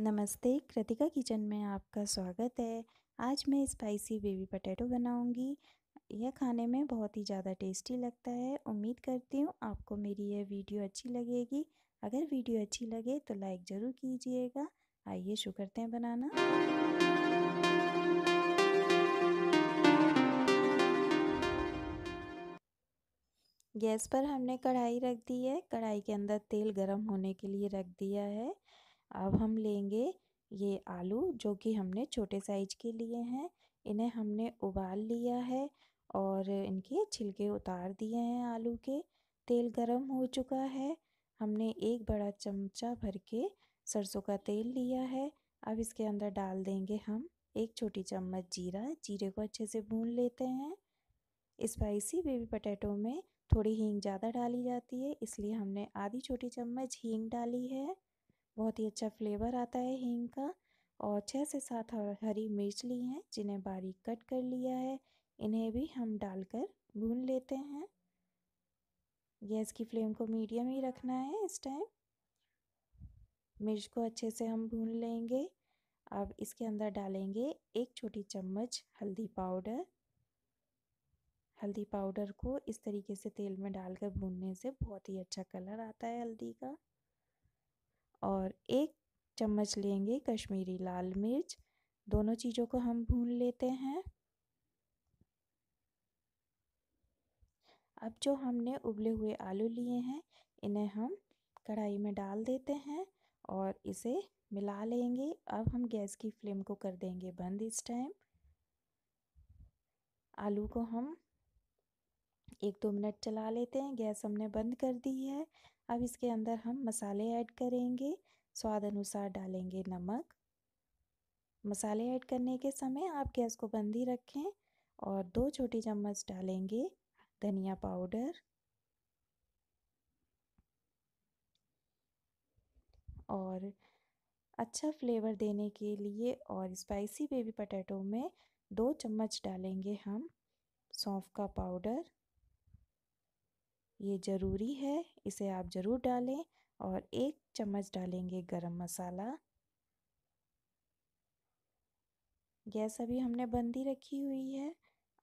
नमस्ते कृतिका किचन में आपका स्वागत है आज मैं स्पाइसी बेबी पटेटो बनाऊंगी यह खाने में बहुत ही ज़्यादा टेस्टी लगता है उम्मीद करती हूँ आपको मेरी यह वीडियो अच्छी लगेगी अगर वीडियो अच्छी लगे तो लाइक ज़रूर कीजिएगा आइए शुरू करते हैं बनाना गैस पर हमने कढ़ाई रख दी है कढ़ाई के अंदर तेल गरम होने के लिए रख दिया है अब हम लेंगे ये आलू जो कि हमने छोटे साइज के लिए हैं इन्हें हमने उबाल लिया है और इनके छिलके उतार दिए हैं आलू के तेल गरम हो चुका है हमने एक बड़ा चमचा भर के सरसों का तेल लिया है अब इसके अंदर डाल देंगे हम एक छोटी चम्मच जीरा जीरे को अच्छे से भून लेते हैं स्पाइसी बेबी पटेटो में थोड़ी हींग ज़्यादा डाली जाती है इसलिए हमने आधी छोटी चम्मच हींग डाली है बहुत ही अच्छा फ्लेवर आता है हींग का और छः से सात हरी मिर्च ली हैं जिन्हें बारीक कट कर लिया है इन्हें भी हम डालकर भून लेते हैं गैस की फ्लेम को मीडियम ही रखना है इस टाइम मिर्च को अच्छे से हम भून लेंगे अब इसके अंदर डालेंगे एक छोटी चम्मच हल्दी पाउडर हल्दी पाउडर को इस तरीके से तेल में डालकर भूनने से बहुत ही अच्छा कलर आता है हल्दी का और एक चम्मच लेंगे कश्मीरी लाल मिर्च दोनों चीज़ों को हम भून लेते हैं अब जो हमने उबले हुए आलू लिए हैं इन्हें हम कढ़ाई में डाल देते हैं और इसे मिला लेंगे अब हम गैस की फ्लेम को कर देंगे बंद इस टाइम आलू को हम एक दो मिनट चला लेते हैं गैस हमने बंद कर दी है अब इसके अंदर हम मसाले ऐड करेंगे स्वाद अनुसार डालेंगे नमक मसाले ऐड करने के समय आप गैस को बंद ही रखें और दो छोटी चम्मच डालेंगे धनिया पाउडर और अच्छा फ्लेवर देने के लिए और स्पाइसी बेबी पटेटो में दो चम्मच डालेंगे हम सौंफ का पाउडर ये ज़रूरी है इसे आप ज़रूर डालें और एक चम्मच डालेंगे गरम मसाला गैस अभी हमने बंदी रखी हुई है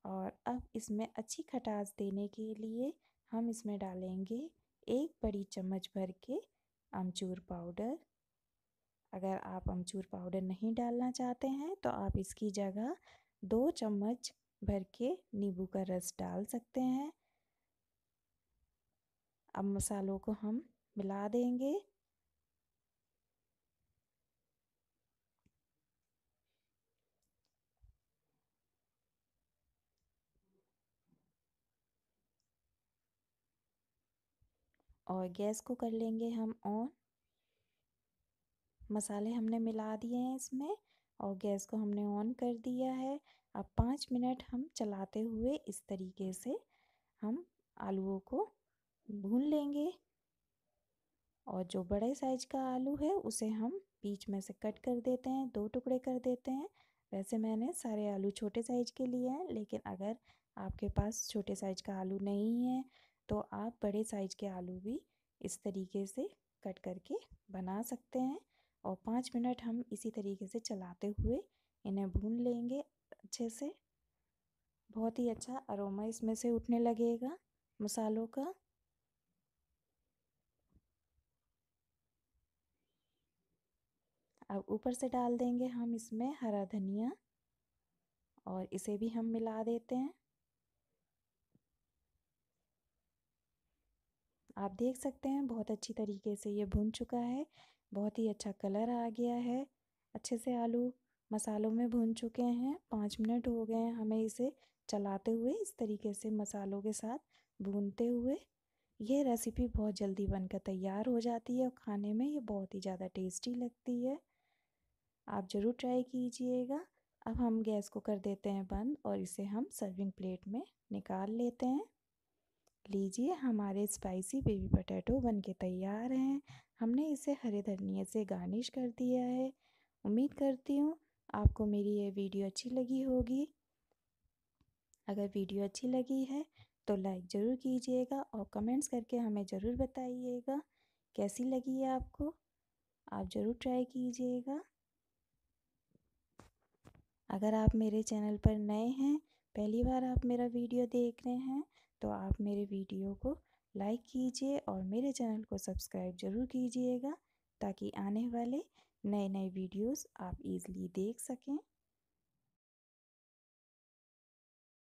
और अब इसमें अच्छी खटास देने के लिए हम इसमें डालेंगे एक बड़ी चम्मच भर के अमचूर पाउडर अगर आप अमचूर पाउडर नहीं डालना चाहते हैं तो आप इसकी जगह दो चम्मच भर के नींबू का रस डाल सकते हैं अब मसालों को हम मिला देंगे और गैस को कर लेंगे हम ऑन मसाले हमने मिला दिए हैं इसमें और गैस को हमने ऑन कर दिया है अब पाँच मिनट हम चलाते हुए इस तरीके से हम आलूओं को भून लेंगे और जो बड़े साइज का आलू है उसे हम बीच में से कट कर देते हैं दो टुकड़े कर देते हैं वैसे मैंने सारे आलू छोटे साइज के लिए हैं लेकिन अगर आपके पास छोटे साइज का आलू नहीं है तो आप बड़े साइज के आलू भी इस तरीके से कट करके बना सकते हैं और पाँच मिनट हम इसी तरीके से चलाते हुए इन्हें भून लेंगे अच्छे से बहुत ही अच्छा अरोमा इसमें से उठने लगेगा मसालों का अब ऊपर से डाल देंगे हम इसमें हरा धनिया और इसे भी हम मिला देते हैं आप देख सकते हैं बहुत अच्छी तरीके से ये भुन चुका है बहुत ही अच्छा कलर आ गया है अच्छे से आलू मसालों में भुन चुके हैं पाँच मिनट हो गए हैं हमें इसे चलाते हुए इस तरीके से मसालों के साथ भूनते हुए ये रेसिपी बहुत जल्दी बनकर तैयार हो जाती है और खाने में ये बहुत ही ज़्यादा टेस्टी लगती है आप ज़रूर ट्राई कीजिएगा अब हम गैस को कर देते हैं बंद और इसे हम सर्विंग प्लेट में निकाल लेते हैं लीजिए हमारे स्पाइसी बेबी पटेटो बन के तैयार हैं हमने इसे हरे धनिए से गार्निश कर दिया है उम्मीद करती हूँ आपको मेरी ये वीडियो अच्छी लगी होगी अगर वीडियो अच्छी लगी है तो लाइक ज़रूर कीजिएगा और कमेंट्स करके हमें ज़रूर बताइएगा कैसी लगी है आपको आप ज़रूर ट्राई कीजिएगा अगर आप मेरे चैनल पर नए हैं पहली बार आप मेरा वीडियो देख रहे हैं तो आप मेरे वीडियो को लाइक कीजिए और मेरे चैनल को सब्सक्राइब ज़रूर कीजिएगा ताकि आने वाले नए नए वीडियोस आप इजीली देख सकें